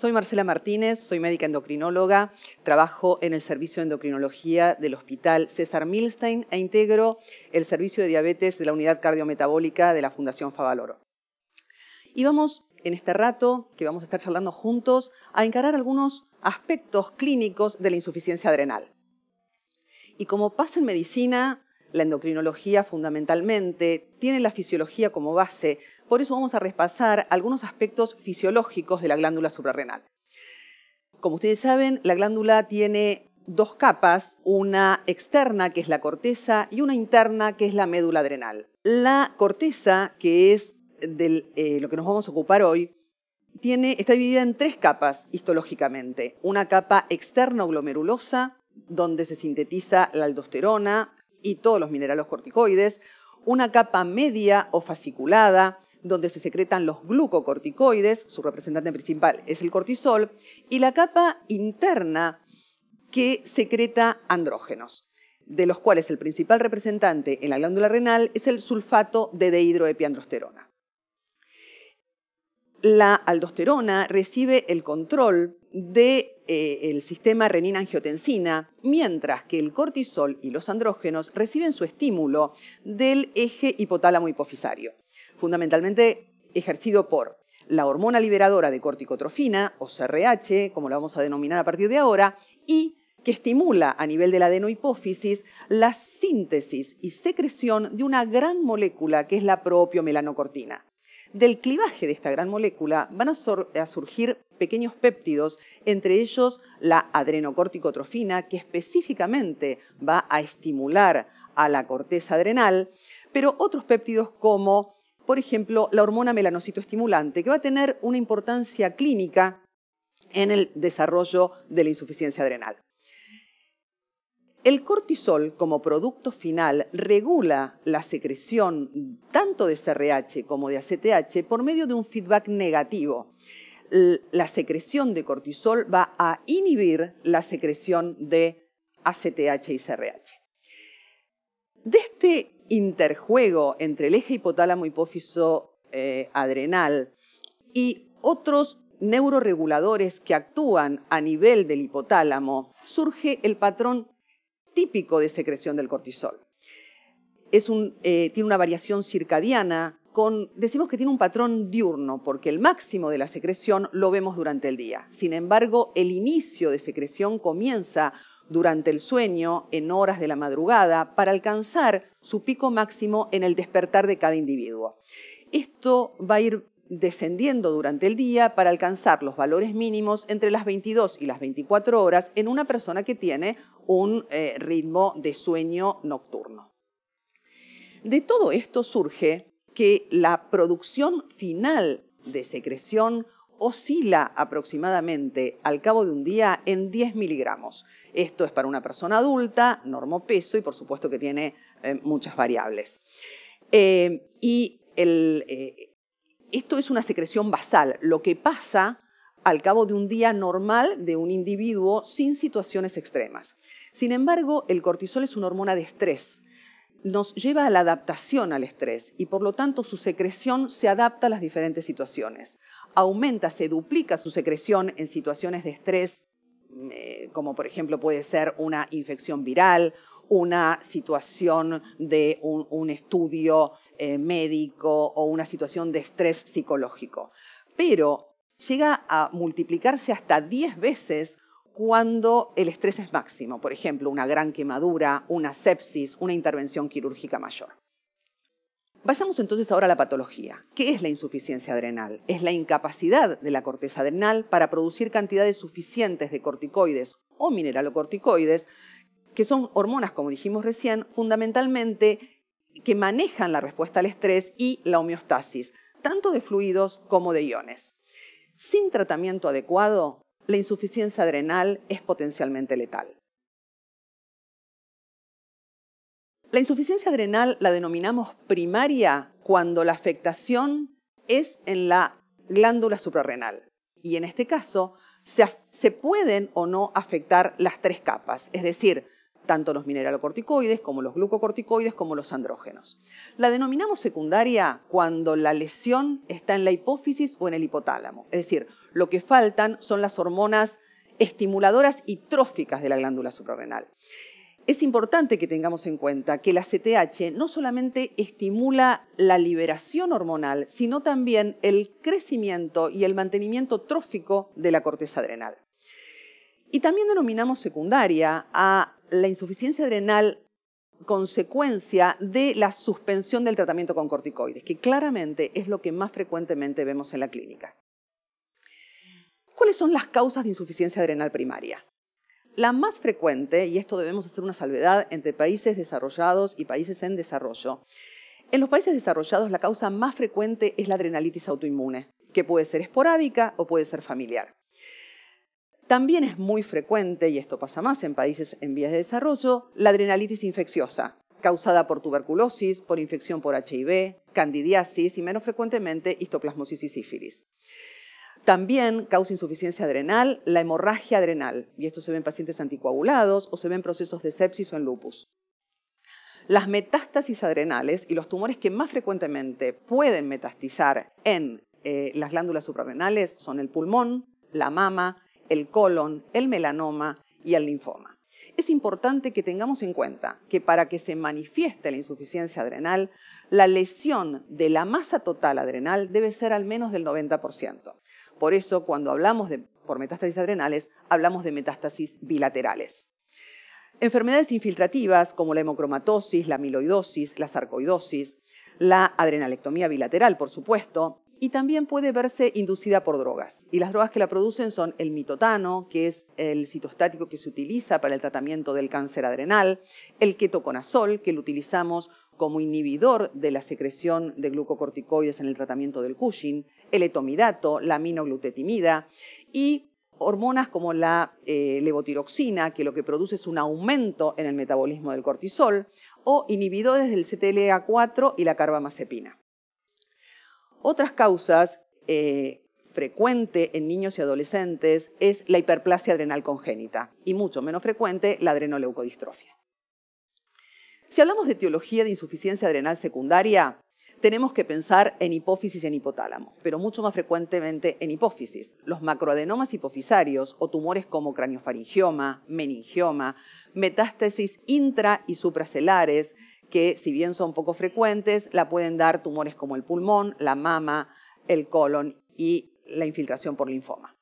Soy Marcela Martínez, soy médica endocrinóloga, trabajo en el servicio de endocrinología del Hospital César Milstein e integro el servicio de diabetes de la unidad cardiometabólica de la Fundación Favaloro. Y vamos en este rato que vamos a estar charlando juntos a encarar algunos aspectos clínicos de la insuficiencia adrenal. Y como pasa en medicina, la endocrinología fundamentalmente tiene la fisiología como base por eso vamos a repasar algunos aspectos fisiológicos de la glándula suprarrenal. Como ustedes saben, la glándula tiene dos capas, una externa que es la corteza y una interna que es la médula adrenal. La corteza, que es eh, lo que nos vamos a ocupar hoy, tiene, está dividida en tres capas histológicamente. Una capa externo-glomerulosa, donde se sintetiza la aldosterona y todos los minerales corticoides. Una capa media o fasciculada, donde se secretan los glucocorticoides, su representante principal es el cortisol, y la capa interna que secreta andrógenos, de los cuales el principal representante en la glándula renal es el sulfato de dehidroepiandrosterona. La aldosterona recibe el control del de, eh, el sistema renina-angiotensina, mientras que el cortisol y los andrógenos reciben su estímulo del eje hipotálamo-hipofisario fundamentalmente ejercido por la hormona liberadora de corticotrofina, o CRH, como la vamos a denominar a partir de ahora, y que estimula a nivel de la adenohipófisis la síntesis y secreción de una gran molécula que es la melanocortina. Del clivaje de esta gran molécula van a, a, surgir pequeños péptidos, entre ellos la adrenocorticotrofina, que específicamente va a estimular a la corteza adrenal, pero otros péptidos como por ejemplo, la hormona melanocitoestimulante, que va a tener una importancia clínica en el desarrollo de la insuficiencia adrenal. El cortisol como producto final regula la secreción tanto de CRH como de ACTH por medio de un feedback negativo. La secreción de cortisol va a inhibir la secreción de ACTH y CRH. De este interjuego entre el eje hipotálamo hipófiso eh, adrenal y otros neuroreguladores que actúan a nivel del hipotálamo, surge el patrón típico de secreción del cortisol. Eh, tiene una variación circadiana, decimos que tiene un patrón diurno, porque el máximo de la secreción lo vemos durante el día. Sin embargo, el inicio de secreción comienza durante el sueño, en horas de la madrugada, para alcanzar su pico máximo en el despertar de cada individuo. Esto va a ir descendiendo durante el día para alcanzar los valores mínimos entre las 22 y las 24 horas en una persona que tiene un eh, ritmo de sueño nocturno. De todo esto surge que la producción final de secreción oscila aproximadamente al cabo de un día en 10 miligramos. Esto es para una persona adulta, peso y por supuesto que tiene eh, muchas variables. Eh, y eh, esto es una secreción basal, lo que pasa al cabo de un día normal de un individuo sin situaciones extremas. Sin embargo, el cortisol es una hormona de estrés, nos lleva a la adaptación al estrés y por lo tanto su secreción se adapta a las diferentes situaciones. Aumenta, se duplica su secreción en situaciones de estrés eh, como por ejemplo puede ser una infección viral, una situación de un, estudio eh, médico o una situación de estrés psicológico. Pero llega a multiplicarse hasta 10 veces cuando el estrés es máximo, por ejemplo, una gran quemadura, una sepsis, una intervención quirúrgica mayor. Vayamos entonces ahora a la patología. ¿Qué es la insuficiencia adrenal? Es la incapacidad de la corteza adrenal para producir cantidades suficientes de corticoides o mineralocorticoides, que son hormonas, como dijimos recién, fundamentalmente que manejan la respuesta al estrés y la homeostasis, tanto de fluidos como de iones. Sin tratamiento adecuado, la insuficiencia adrenal es potencialmente letal. La insuficiencia adrenal la denominamos primaria cuando la afectación es en la glándula suprarrenal. Y en este caso, se, pueden o no afectar las tres capas, es decir, tanto los mineralocorticoides como los glucocorticoides como los andrógenos. La denominamos secundaria cuando la lesión está en la hipófisis o en el hipotálamo, es decir, lo que faltan son las hormonas estimuladoras y tróficas de la glándula suprarrenal. Es importante que tengamos en cuenta que la CTH no solamente estimula la liberación hormonal, sino también el crecimiento y el mantenimiento trófico de la corteza adrenal. Y también denominamos secundaria a la insuficiencia adrenal consecuencia de la suspensión del tratamiento con corticoides, que claramente es lo que más frecuentemente vemos en la clínica. ¿Cuáles son las causas de insuficiencia adrenal primaria? La más frecuente, y esto debemos hacer una salvedad entre países desarrollados y países en desarrollo, en los países desarrollados la causa más frecuente es la adrenalitis autoinmune, que puede ser esporádica o puede ser familiar. También es muy frecuente, y esto pasa más en países en vías de desarrollo, la adrenalitis infecciosa, causada por tuberculosis, por infección por HIV, candidiasis y menos frecuentemente histoplasmosis y sífilis. También causa insuficiencia adrenal, la hemorragia adrenal, y esto se ve en pacientes anticoagulados o se ve en procesos de sepsis o en lupus. Las metástasis adrenales y los tumores que más frecuentemente pueden metastizar en eh, las glándulas suprarrenales son el pulmón, la mama, el colon, el melanoma y el linfoma. Es importante que tengamos en cuenta que para que se manifieste la insuficiencia adrenal, la lesión de la masa total adrenal debe ser al menos del 90%. Por eso, cuando hablamos de, por metástasis adrenales, hablamos de metástasis bilaterales. Enfermedades infiltrativas como la hemocromatosis, la amiloidosis, la sarcoidosis, la adrenalectomía bilateral, por supuesto, y también puede verse inducida por drogas. Y las drogas que la producen son el mitotano, que es el citostático que se utiliza para el tratamiento del cáncer adrenal, el ketoconazol, que lo utilizamos como inhibidor de la secreción de glucocorticoides en el tratamiento del Cushing, el etomidato, la aminoglutetimida y hormonas como la eh, levotiroxina, que lo que produce es un aumento en el metabolismo del cortisol, o inhibidores del CTLA4 y la carbamazepina. Otras causas frecuentes eh, frecuente en niños y adolescentes es la hiperplasia adrenal congénita y mucho menos frecuente la adrenoleucodistrofia. Si hablamos de etiología de insuficiencia adrenal secundaria, tenemos que pensar en hipófisis en hipotálamo, pero mucho más frecuentemente en hipófisis. Los macroadenomas hipofisarios o tumores como craniofaringioma, meningioma, metástasis intra y supracelares, que si bien son poco frecuentes, la pueden dar tumores como el pulmón, la mama, el colon y la infiltración por linfoma.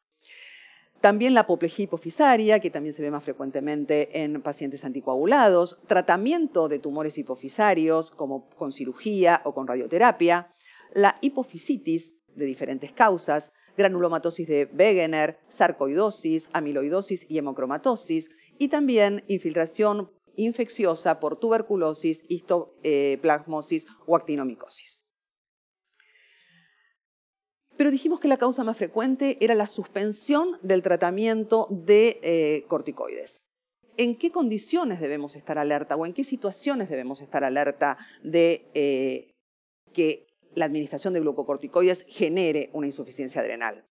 También la apoplejía hipofisaria, que también se ve más frecuentemente en pacientes anticoagulados, tratamiento de tumores hipofisarios como con cirugía o con radioterapia, la hipofisitis de diferentes causas, granulomatosis de Wegener, sarcoidosis, amiloidosis y hemocromatosis, y también infiltración infecciosa por tuberculosis, histoplasmosis eh, o actinomicosis pero dijimos que la causa más frecuente era la suspensión del tratamiento de eh, corticoides. ¿En qué condiciones debemos estar alerta o en qué situaciones debemos estar alerta de eh, que la administración de glucocorticoides genere una insuficiencia adrenal?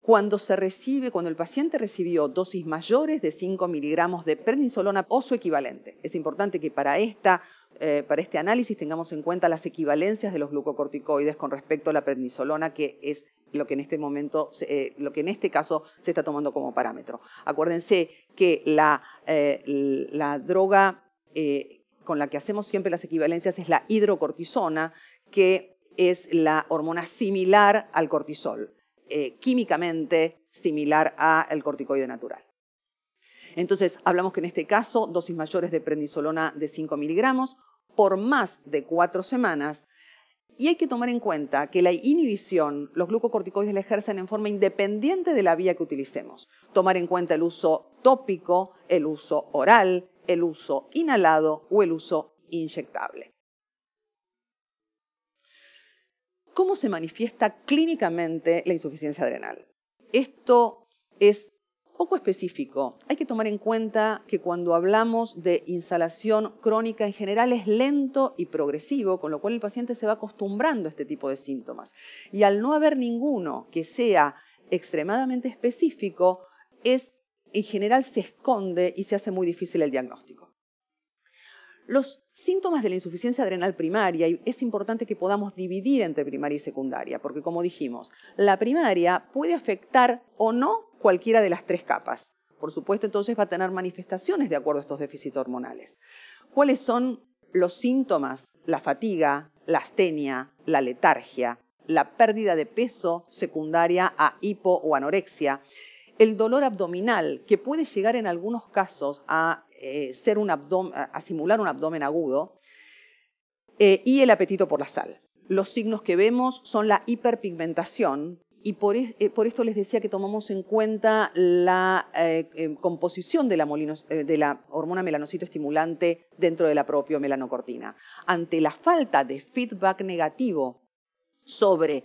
Cuando se recibe, cuando el paciente recibió dosis mayores de 5 miligramos de prednisolona o su equivalente. Es importante que para esta eh, para este análisis tengamos en cuenta las equivalencias de los glucocorticoides con respecto a la prednisolona, que es lo que en este momento, eh, lo que en este caso se está tomando como parámetro. Acuérdense que la, eh, la droga con la que hacemos siempre las equivalencias es la hidrocortisona, que es la hormona similar al cortisol, químicamente similar al corticoide natural. Entonces, hablamos que en este caso, dosis mayores de prednisolona de 5 miligramos por más de 4 semanas. Y hay que tomar en cuenta que la inhibición, los glucocorticoides la ejercen en forma independiente de la vía que utilicemos. Tomar en cuenta el uso tópico, el uso oral, el uso inhalado o el uso inyectable. ¿Cómo se manifiesta clínicamente la insuficiencia adrenal? Esto es poco específico. Hay que tomar en cuenta que cuando hablamos de instalación crónica en general es lento y progresivo, con lo cual el paciente se va acostumbrando a este tipo de síntomas. Y al no haber ninguno que sea extremadamente específico, es en general se esconde y se hace muy difícil el diagnóstico. Los síntomas de la insuficiencia adrenal primaria, es importante que podamos dividir entre primaria y secundaria, porque como dijimos, la primaria puede afectar o no cualquiera de las tres capas. Por supuesto, entonces va a tener manifestaciones de acuerdo a estos déficits hormonales. ¿Cuáles son los síntomas? La fatiga, la astenia, la letargia, la pérdida de peso secundaria a hipo o anorexia, el dolor abdominal, que puede llegar en algunos casos a, eh, ser un a simular un abdomen agudo, eh, y el apetito por la sal. Los signos que vemos son la hiperpigmentación, y eh, por, esto les decía que tomamos en cuenta la eh, em, composición de la, eh, hormona melanocito estimulante dentro de la propia melanocortina. Ante la falta de feedback negativo sobre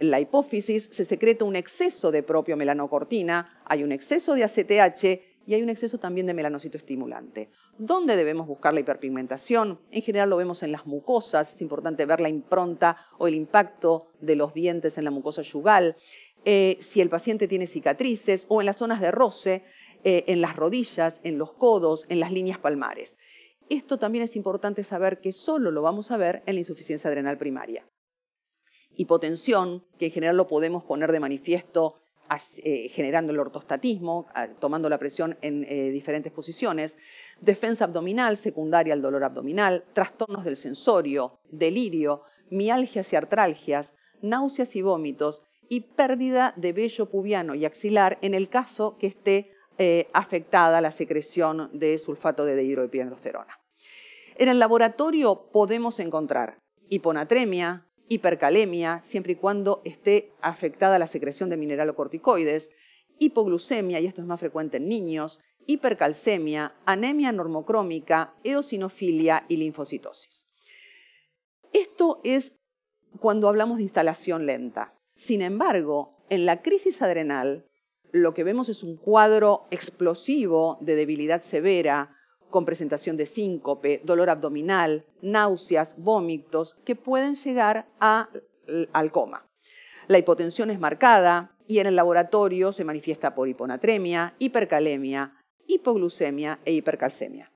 la hipófisis se secreta un exceso de propio melanocortina, hay un exceso de ACTH y hay un exceso también de melanocito estimulante dónde debemos buscar la hiperpigmentación. En general lo vemos en las mucosas, es importante ver la impronta o el impacto de los dientes en la mucosa yugal, eh, si el paciente tiene cicatrices o en las zonas de roce, eh, en las rodillas, en los codos, en las líneas palmares. Esto también es importante saber que solo lo vamos a ver en la insuficiencia adrenal primaria. Hipotensión, que en general lo podemos poner de manifiesto eh, generando el ortostatismo, ah, tomando la presión en eh, diferentes posiciones, defensa abdominal secundaria al dolor abdominal, trastornos del sensorio, delirio, mialgias y artralgias, náuseas y vómitos y pérdida de vello pubiano y axilar en el caso que esté eh, afectada la secreción de sulfato de dehidroepiandrosterona. En el laboratorio podemos encontrar hiponatremia, hipercalemia, siempre y cuando esté afectada la secreción de mineralocorticoides, hipoglucemia, y esto es más frecuente en niños, hipercalcemia, anemia normocrómica, eosinofilia y linfocitosis. Esto es cuando hablamos de instalación lenta. Sin embargo, en la crisis adrenal, lo que vemos es un cuadro explosivo de debilidad severa, con presentación de síncope, dolor abdominal, náuseas, vómitos, que pueden llegar a, eh, al coma. La hipotensión es marcada y en el laboratorio se manifiesta por hiponatremia, hipercalemia, hipoglucemia e hipercalcemia.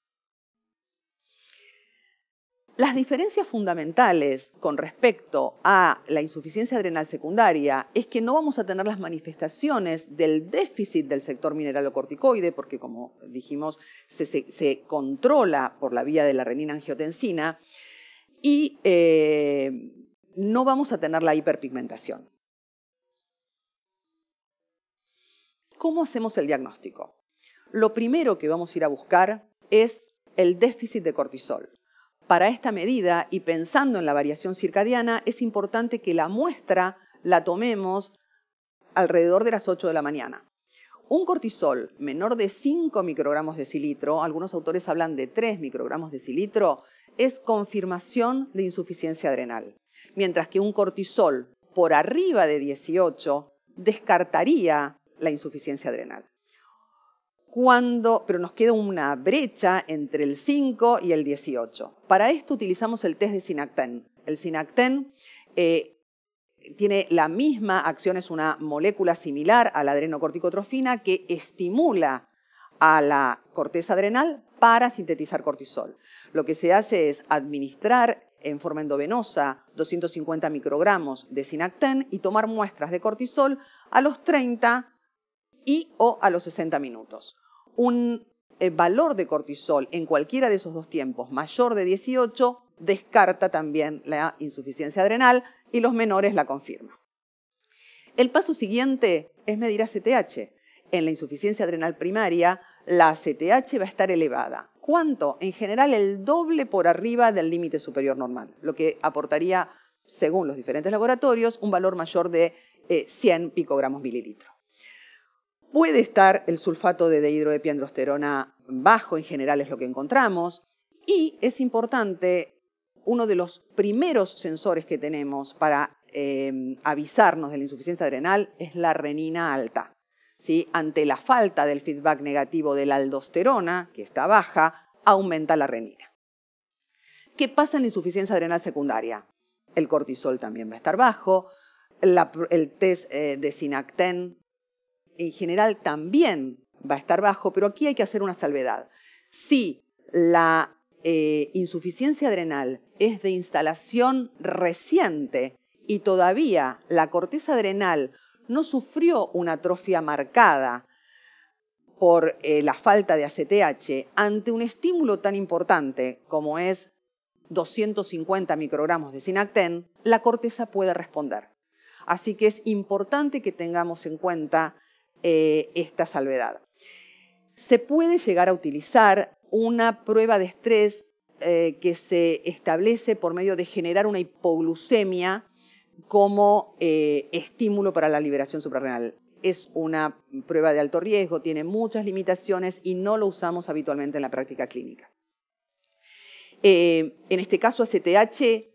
Las diferencias fundamentales con respecto a la insuficiencia adrenal secundaria es que no vamos a tener las manifestaciones del déficit del sector mineralocorticoide, porque como dijimos, se, controla por la vía de la renina-angiotensina, y eh, no vamos a tener la hiperpigmentación. ¿Cómo hacemos el diagnóstico? Lo primero que vamos a ir a buscar es el déficit de cortisol. Para esta medida y pensando en la variación circadiana, es importante que la muestra la tomemos alrededor de las 8 de la mañana. Un cortisol menor de 5 microgramos de cilitro, algunos autores hablan de 3 microgramos de cilitro, es confirmación de insuficiencia adrenal, mientras que un cortisol por arriba de 18 descartaría la insuficiencia adrenal pero nos queda una brecha entre el 5 y el 18. Para esto utilizamos el test de SINACTEN. El SINACTEN eh, tiene la misma acción, es una molécula similar a la adrenocorticotrofina que estimula a la corteza adrenal para sintetizar cortisol. Lo que se hace es administrar en forma endovenosa 250 microgramos de SINACTEN y tomar muestras de cortisol a los 30 y o a los 60 minutos un eh, valor de cortisol en cualquiera de esos dos tiempos mayor de 18, descarta también la insuficiencia adrenal y los menores la confirman. El paso siguiente es medir ACTH. En la insuficiencia adrenal primaria, la ACTH va a estar elevada. ¿Cuánto? En general, el doble por arriba del límite superior normal, lo que aportaría, según los diferentes laboratorios, un valor mayor de 100 eh, picogramos mililitro. Puede estar el sulfato de dehidroepiandrosterona bajo, en general es lo que encontramos. Y es importante, uno de los primeros sensores que tenemos para em, avisarnos de la insuficiencia adrenal es la renina alta. ¿Sí? Ante la falta del feedback negativo de la aldosterona, que está baja, aumenta la renina. ¿Qué pasa en la insuficiencia adrenal secundaria? El cortisol también va a estar bajo, el test eh, de sinacten en general también va a estar bajo, pero aquí hay que hacer una salvedad. Si la eh, insuficiencia adrenal es de instalación reciente y todavía la corteza adrenal no sufrió una atrofia marcada por eh, la falta de ACTH ante un estímulo tan importante como es 250 microgramos de sinacten, la corteza puede responder. Así que es importante que tengamos en cuenta eh, esta salvedad. Se puede llegar a utilizar una prueba de estrés eh, que se establece por medio de generar una hipoglucemia como eh, estímulo para la liberación suprarrenal. Es una prueba de alto riesgo, tiene muchas limitaciones y no lo usamos habitualmente en la práctica clínica. en este caso, ACTH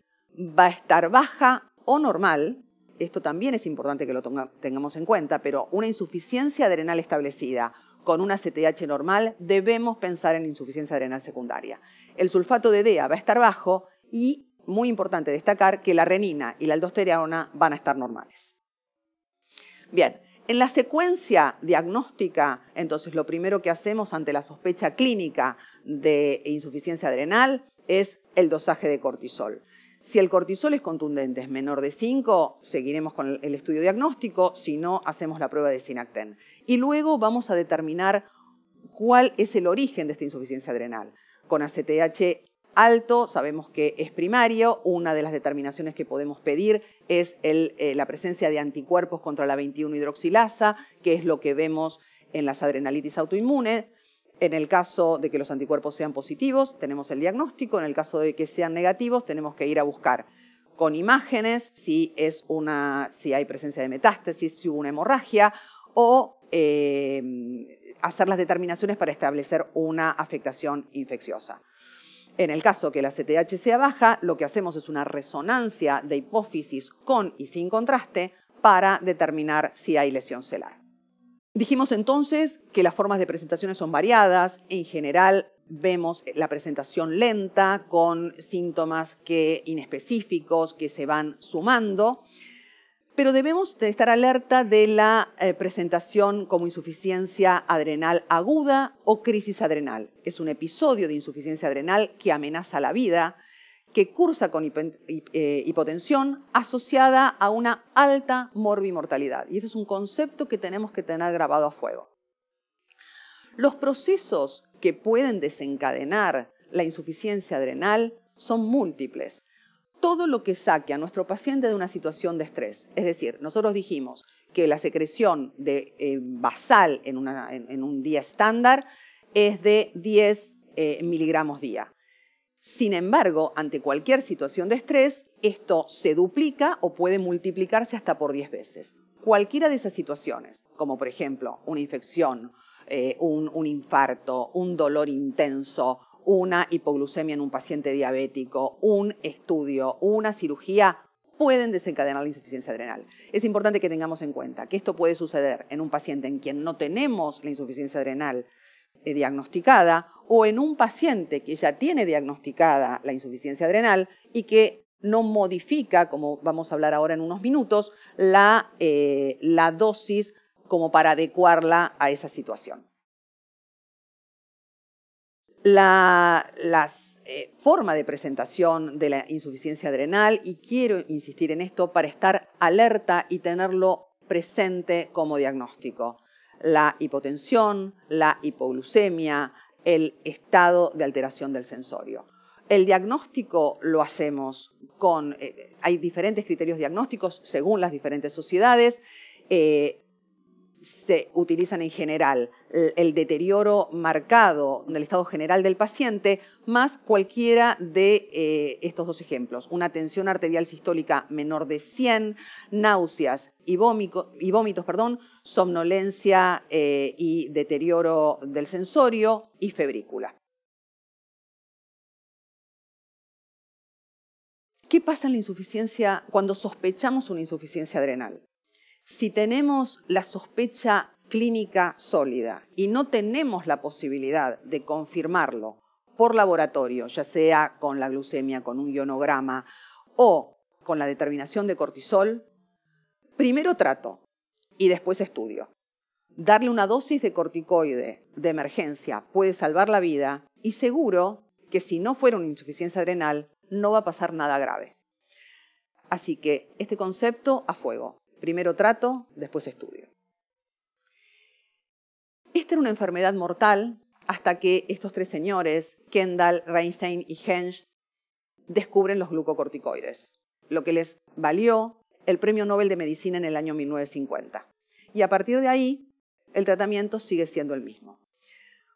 va a estar baja o normal esto también es importante que lo tengamos en cuenta, pero una insuficiencia adrenal establecida con una CTH normal, debemos pensar en insuficiencia adrenal secundaria. El sulfato de DEA va a estar bajo y, muy importante destacar, que la renina y la aldosterona van a estar normales. Bien, en la secuencia diagnóstica, entonces lo primero que hacemos ante la sospecha clínica de insuficiencia adrenal es el dosaje de cortisol. Si el cortisol es contundente, es menor de 5, seguiremos con el estudio diagnóstico, si no, hacemos la prueba de Sinacten. Y luego vamos a determinar cuál es el origen de esta insuficiencia adrenal. Con ACTH alto, sabemos que es primario, una de las determinaciones que podemos pedir es eh, la presencia de anticuerpos contra la 21 hidroxilasa, que es lo que vemos en las adrenalitis autoinmunes. En el caso de que los anticuerpos sean positivos, tenemos el diagnóstico, en el caso de que sean negativos, tenemos que ir a buscar con imágenes si, es una, si hay presencia de metástasis, si hubo una hemorragia o eh, hacer las determinaciones para establecer una afectación infecciosa. En el caso que la CTH sea baja, lo que hacemos es una resonancia de hipófisis con y sin contraste para determinar si hay lesión celar. Dijimos entonces que las formas de presentaciones son variadas. En general vemos la presentación lenta con síntomas que inespecíficos que se van sumando, pero debemos estar alerta de la eh, presentación como insuficiencia adrenal aguda o crisis adrenal. Es un episodio de insuficiencia adrenal que amenaza la vida que cursa con eh, hipotensión asociada a una alta morbimortalidad. Y este es un concepto que tenemos que tener grabado a fuego. Los procesos que pueden desencadenar la insuficiencia adrenal son múltiples. Todo lo que saque a nuestro paciente de una situación de estrés, es decir, nosotros dijimos que la secreción eh, basal en, un día estándar es de 10 eh, miligramos día. Sin embargo, ante cualquier situación de estrés, esto se duplica o puede multiplicarse hasta por 10 veces. Cualquiera de esas situaciones, como por ejemplo una infección, eh, un, un infarto, un dolor intenso, una hipoglucemia en un paciente diabético, un estudio, una cirugía, pueden desencadenar la insuficiencia adrenal. Es importante que tengamos en cuenta que esto puede suceder en un paciente en quien no tenemos la insuficiencia adrenal eh, diagnosticada o en un paciente que ya tiene diagnosticada la insuficiencia adrenal y que no modifica, como vamos a hablar ahora en unos minutos, la, eh, dosis como para adecuarla a esa situación. La las, eh, forma de presentación de la insuficiencia adrenal, y quiero insistir en esto para estar alerta y tenerlo presente como diagnóstico. La hipotensión, la hipoglucemia, el estado de alteración del sensorio. El diagnóstico lo hacemos con, eh, hay diferentes criterios diagnósticos según las diferentes sociedades, eh, se utilizan en general eh, el deterioro marcado del estado general del paciente, más cualquiera de eh, estos dos ejemplos. Una tensión arterial sistólica menor de 100, náuseas y, vómitos, perdón, somnolencia eh, y deterioro del sensorio y febrícula. ¿Qué pasa en la insuficiencia cuando sospechamos una insuficiencia adrenal? Si tenemos la sospecha clínica sólida y no tenemos la posibilidad de confirmarlo por laboratorio, ya sea con la glucemia, con un ionograma o con la determinación de cortisol, primero trato y después estudio. Darle una dosis de corticoide de emergencia puede salvar la vida y seguro que si no fuera una insuficiencia adrenal no va a pasar nada grave. Así que este concepto a fuego. Primero trato, después estudio. Esta era una enfermedad mortal hasta que estos tres señores, Kendall, Reinstein y Hensch, descubren los glucocorticoides, lo que les valió el Premio Nobel de Medicina en el año 1950. Y a partir de ahí, el tratamiento sigue siendo el mismo.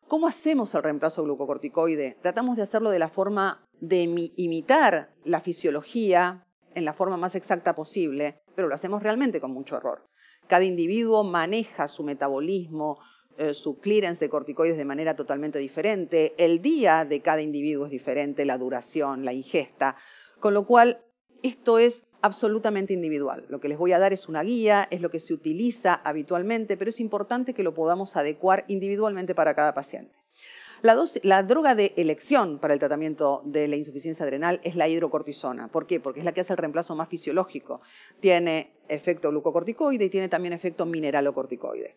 ¿Cómo hacemos el reemplazo glucocorticoide? Tratamos de hacerlo de la forma de imitar la fisiología en la forma más exacta posible, pero lo hacemos realmente con mucho error. Cada individuo maneja su metabolismo, eh, su clearance de corticoides de manera totalmente diferente, el día de cada individuo es diferente, la duración, la ingesta, con lo cual esto es absolutamente individual. Lo que les voy a dar es una guía, es lo que se utiliza habitualmente, pero es importante que lo podamos adecuar individualmente para cada paciente. La, la, droga de elección para el tratamiento de la insuficiencia adrenal es la hidrocortisona. ¿Por qué? Porque es la que hace el reemplazo más fisiológico. Tiene efecto glucocorticoide y tiene también efecto mineralocorticoide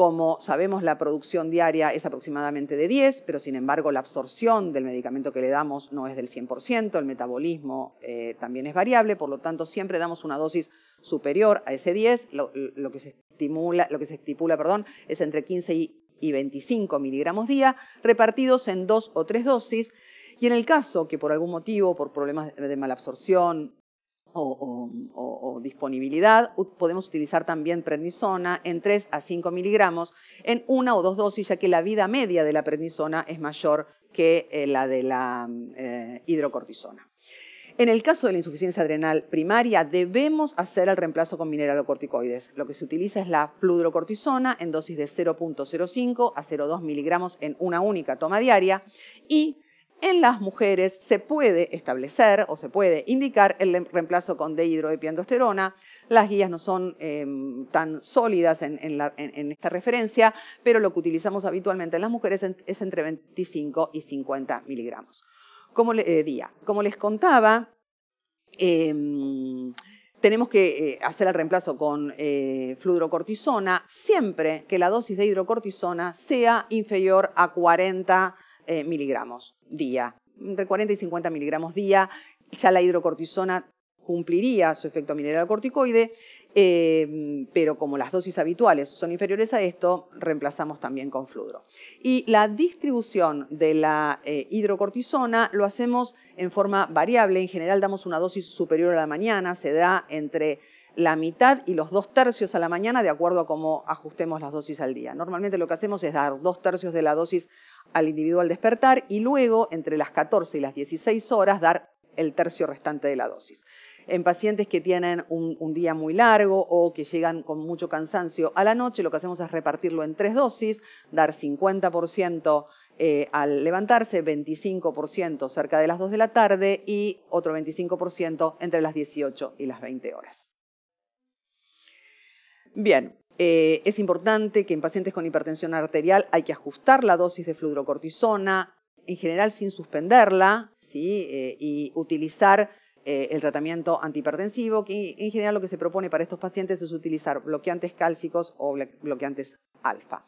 como sabemos la producción diaria es aproximadamente de 10, pero sin embargo la absorción del medicamento que le damos no es del 100%, el metabolismo eh, también es variable, por lo tanto siempre damos una dosis superior a ese 10, lo, que, se estipula perdón, es entre 15 y 25 miligramos día, repartidos en dos o tres dosis, y en el caso que por algún motivo, por problemas de malabsorción, o, disponibilidad, podemos utilizar también prednisona en 3 a 5 miligramos en una o dos dosis, ya que la vida media de la prednisona es mayor que eh, la de la eh, hidrocortisona. En el caso de la insuficiencia adrenal primaria, debemos hacer el reemplazo con mineralocorticoides. Lo que se utiliza es la fludrocortisona en dosis de 0.05 a 0.2 miligramos en una única toma diaria y en las mujeres se puede establecer o se puede indicar el reemplazo con dehidroepiandosterona. Las guías no son em, tan sólidas en, esta referencia, pero lo que utilizamos habitualmente en las mujeres es entre 25 y 50 miligramos. Como, eh, día. Como les contaba, em, tenemos que eh, hacer el reemplazo con eh, fludrocortisona siempre que la dosis de hidrocortisona sea inferior a 40 eh, miligramos día, entre 40 y 50 miligramos día. Ya la hidrocortisona cumpliría su efecto mineral corticoide, em, pero como las dosis habituales son inferiores a esto, reemplazamos también con fludro. Y la distribución de la eh, hidrocortisona lo hacemos en forma variable. En general damos una dosis superior a la mañana, se da entre la mitad y los dos tercios a la mañana de acuerdo a cómo ajustemos las dosis al día. Normalmente lo que hacemos es dar dos tercios de la dosis al individuo al despertar y luego, entre las 14 y las 16 horas, dar el tercio restante de la dosis. En pacientes que tienen un, día muy largo o que llegan con mucho cansancio a la noche, lo que hacemos es repartirlo en tres dosis, dar 50% eh, al levantarse, 25% cerca de las 2 de la tarde y otro 25% entre las 18 y las 20 horas. Bien, eh, es importante que en pacientes con hipertensión arterial hay que ajustar la dosis de fludrocortisona, en general sin suspenderla, ¿sí? Eh, y utilizar eh, el tratamiento antihipertensivo, que en general lo que se propone para estos pacientes es utilizar bloqueantes cálcicos o bloqueantes alfa.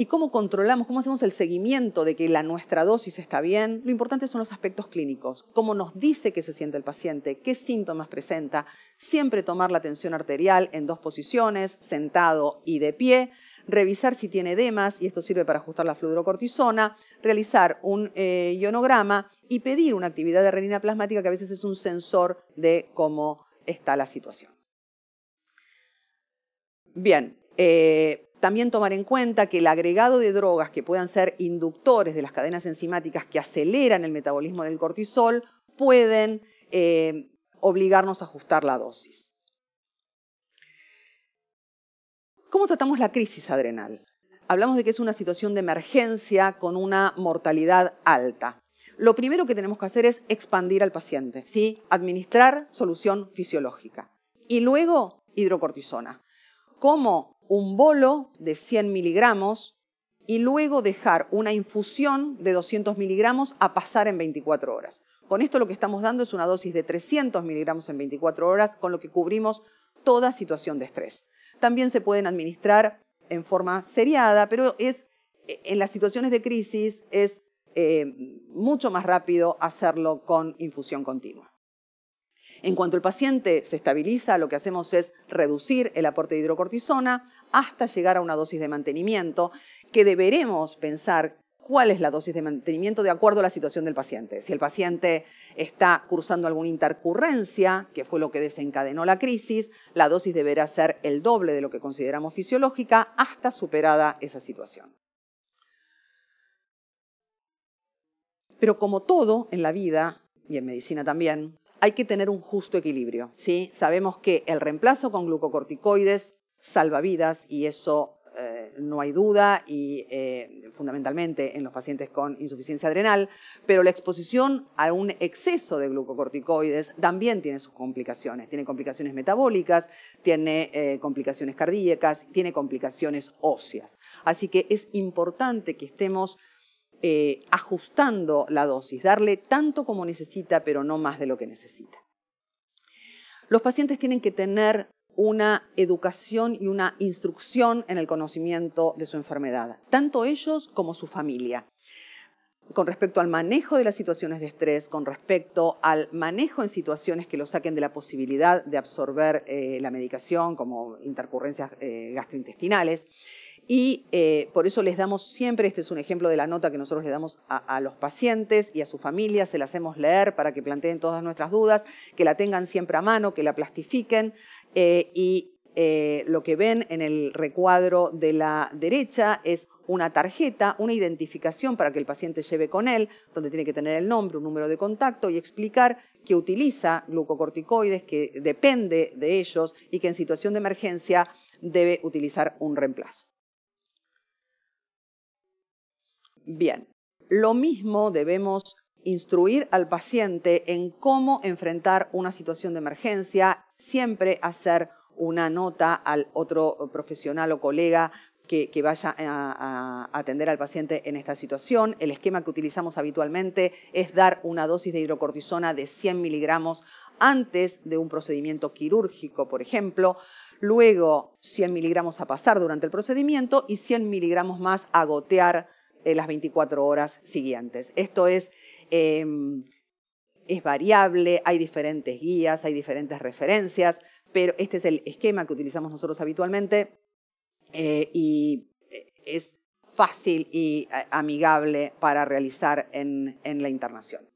¿Y cómo controlamos, cómo hacemos el seguimiento de que la nuestra dosis está bien? Lo importante son los aspectos clínicos, cómo nos dice que se siente el paciente, qué síntomas presenta, siempre tomar la tensión arterial en dos posiciones, sentado y de pie, revisar si tiene edemas, y esto sirve para ajustar la fludrocortisona. realizar un eh, ionograma y pedir una actividad de renina plasmática que a veces es un sensor de cómo está la situación. Bien, eh, también tomar en cuenta que el agregado de drogas que puedan ser inductores de las cadenas enzimáticas que aceleran el metabolismo del cortisol pueden eh, obligarnos a ajustar la dosis. ¿Cómo tratamos la crisis adrenal? Hablamos de que es una situación de emergencia con una mortalidad alta. Lo primero que tenemos que hacer es expandir al paciente, ¿sí? administrar solución fisiológica y luego hidrocortisona. ¿Cómo? un bolo de 100 miligramos y luego dejar una infusión de 200 miligramos a pasar en 24 horas. Con esto lo que estamos dando es una dosis de 300 miligramos en 24 horas, con lo que cubrimos toda situación de estrés. También se pueden administrar en forma seriada, pero es en las situaciones de crisis es eh, mucho más rápido hacerlo con infusión continua. En cuanto el paciente se estabiliza, lo que hacemos es reducir el aporte de hidrocortisona hasta llegar a una dosis de mantenimiento, que deberemos pensar cuál es la dosis de mantenimiento de acuerdo a la situación del paciente. Si el paciente está cursando alguna intercurrencia, que fue lo que desencadenó la crisis, la dosis deberá ser el doble de lo que consideramos fisiológica hasta superada esa situación. Pero como todo en la vida, y en medicina también, hay que tener un justo equilibrio. ¿sí? Sabemos que el reemplazo con glucocorticoides salva vidas y eso eh, no hay duda, y eh, fundamentalmente en los pacientes con insuficiencia adrenal, pero la exposición a un exceso de glucocorticoides también tiene sus complicaciones. Tiene complicaciones metabólicas, tiene eh, complicaciones cardíacas, tiene complicaciones óseas. Así que es importante que estemos eh, ajustando la dosis, darle tanto como necesita, pero no más de lo que necesita. Los pacientes tienen que tener una educación y una instrucción en el conocimiento de su enfermedad, tanto ellos como su familia con respecto al manejo de las situaciones de estrés, con respecto al manejo en situaciones que lo saquen de la posibilidad de absorber eh, la medicación, como intercurrencias eh, gastrointestinales, y eh, por eso les damos siempre, este es un ejemplo de la nota que nosotros le damos a, los pacientes y a su familia, se la hacemos leer para que planteen todas nuestras dudas, que la tengan siempre a mano, que la plastifiquen eh, y eh, lo que ven en el recuadro de la derecha es una tarjeta, una identificación para que el paciente lleve con él, donde tiene que tener el nombre, un número de contacto y explicar que utiliza glucocorticoides, que depende de ellos y que en situación de emergencia debe utilizar un reemplazo. Bien, lo mismo debemos instruir al paciente en cómo enfrentar una situación de emergencia, siempre hacer una nota al otro profesional o colega que, vaya a, a, atender al paciente en esta situación. El esquema que utilizamos habitualmente es dar una dosis de hidrocortisona de 100 miligramos antes de un procedimiento quirúrgico, por ejemplo, luego 100 miligramos a pasar durante el procedimiento y 100 miligramos más a gotear eh, las 24 horas siguientes. Esto es, em, es variable, hay diferentes guías, hay diferentes referencias, pero este es el esquema que utilizamos nosotros habitualmente eh, y eh, es fácil y amigable para realizar en, la internación.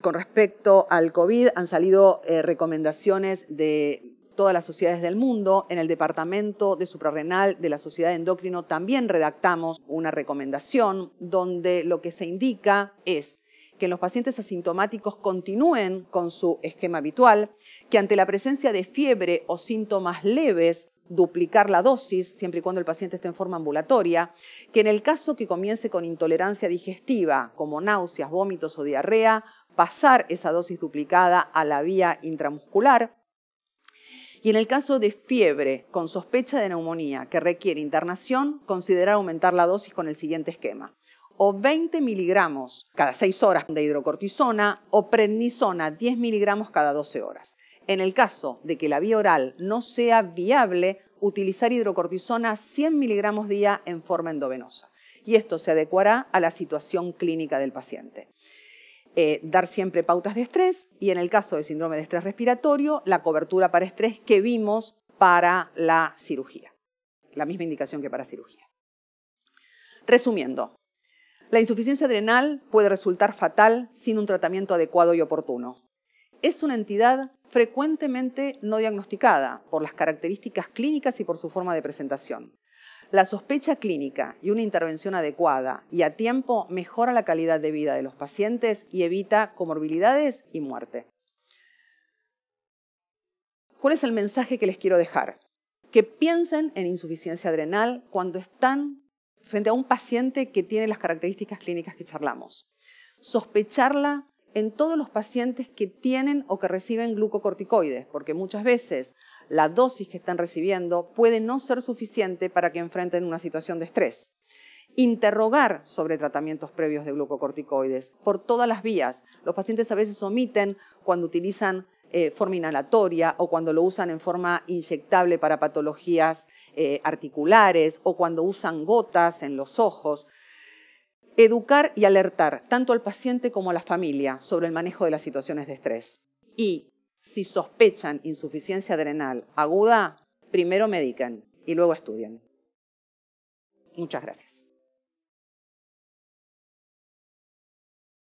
Con respecto al COVID, han salido recomendaciones de todas las sociedades del mundo. En el departamento de suprarrenal de la Sociedad Endocrino también redactamos una recomendación donde lo que se indica es que los pacientes asintomáticos continúen con su esquema habitual, que ante la presencia de fiebre o síntomas leves duplicar la dosis, siempre y cuando el paciente esté en forma ambulatoria, que en el caso que comience con intolerancia digestiva, como náuseas, vómitos o diarrea, pasar esa dosis duplicada a la vía intramuscular, y en el caso de fiebre con sospecha de neumonía que requiere internación, considerar aumentar la dosis con el siguiente esquema. O 20 miligramos cada 6 horas de hidrocortisona o prednisona 10 miligramos cada 12 horas. En el caso de que la vía oral no sea viable, utilizar hidrocortisona 100 miligramos día en forma endovenosa. Y esto se adecuará a la situación clínica del paciente. Eh, dar siempre pautas de estrés y en el caso del síndrome de estrés respiratorio, la cobertura para estrés que vimos para la cirugía. La misma indicación que para cirugía. Resumiendo, la insuficiencia adrenal puede resultar fatal sin un tratamiento adecuado y oportuno. Es una entidad frecuentemente no diagnosticada por las características clínicas y por su forma de presentación. La sospecha clínica y una intervención adecuada y a tiempo mejora la calidad de vida de los pacientes y evita comorbilidades y muerte. ¿Cuál es el mensaje que les quiero dejar? Que piensen en insuficiencia adrenal cuando están frente a un paciente que tiene las características clínicas que charlamos. Sospecharla en todos los pacientes que tienen o que reciben glucocorticoides, porque muchas veces la dosis que están recibiendo puede no ser suficiente para que enfrenten una situación de estrés. Interrogar sobre tratamientos previos de glucocorticoides por todas las vías. Los pacientes a veces omiten cuando utilizan eh, forma inhalatoria o cuando lo usan en forma inyectable para patologías eh, articulares o cuando usan gotas en los ojos. Educar y alertar tanto al paciente como a la familia sobre el manejo de las situaciones de estrés. Y si sospechan insuficiencia adrenal aguda, primero medican y luego estudian. Muchas gracias.